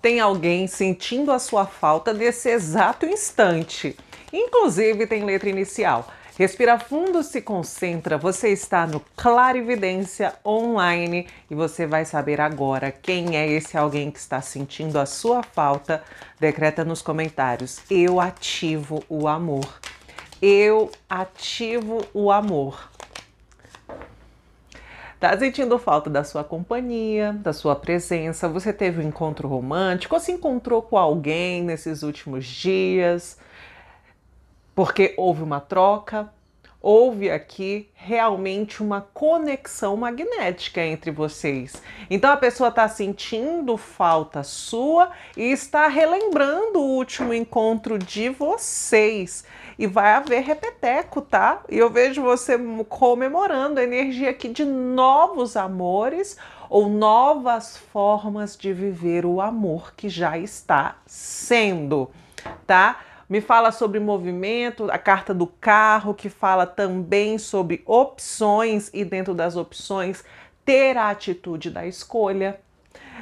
tem alguém sentindo a sua falta nesse exato instante. Inclusive tem letra inicial. Respira fundo, se concentra. Você está no Clarividência Online e você vai saber agora quem é esse alguém que está sentindo a sua falta. Decreta nos comentários: Eu ativo o amor. Eu ativo o amor. Tá sentindo falta da sua companhia, da sua presença? Você teve um encontro romântico ou se encontrou com alguém nesses últimos dias? Porque houve uma troca, houve aqui realmente uma conexão magnética entre vocês. Então a pessoa está sentindo falta sua e está relembrando o último encontro de vocês. E vai haver repeteco, tá? E eu vejo você comemorando a energia aqui de novos amores ou novas formas de viver o amor que já está sendo, tá? me fala sobre movimento, a carta do carro, que fala também sobre opções e dentro das opções ter a atitude da escolha.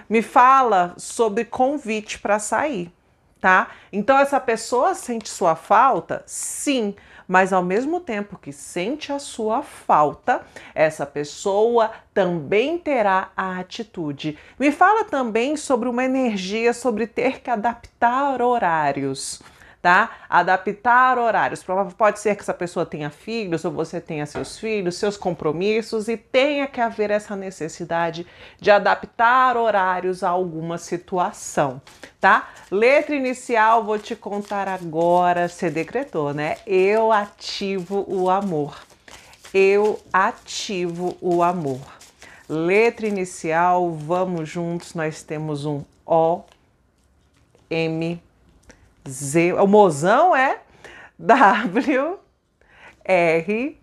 Me fala sobre convite para sair, tá? Então essa pessoa sente sua falta? Sim, mas ao mesmo tempo que sente a sua falta, essa pessoa também terá a atitude. Me fala também sobre uma energia sobre ter que adaptar horários tá? Adaptar horários. Pode ser que essa pessoa tenha filhos ou você tenha seus filhos, seus compromissos e tenha que haver essa necessidade de adaptar horários a alguma situação, tá? Letra inicial, vou te contar agora, você decretou, né? Eu ativo o amor. Eu ativo o amor. Letra inicial, vamos juntos, nós temos um O, M, Z, o mozão é W, R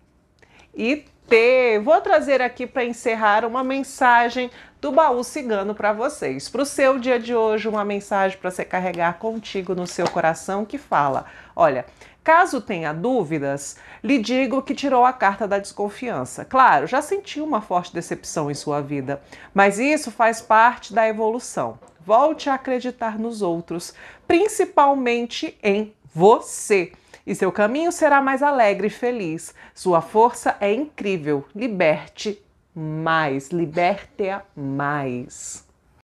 e ter. Vou trazer aqui para encerrar uma mensagem do baú cigano para vocês. Para o seu dia de hoje, uma mensagem para você carregar contigo no seu coração que fala: olha. Caso tenha dúvidas, lhe digo que tirou a carta da desconfiança. Claro, já sentiu uma forte decepção em sua vida, mas isso faz parte da evolução. Volte a acreditar nos outros, principalmente em você e seu caminho será mais alegre e feliz. Sua força é incrível. Liberte mais, liberte-a mais.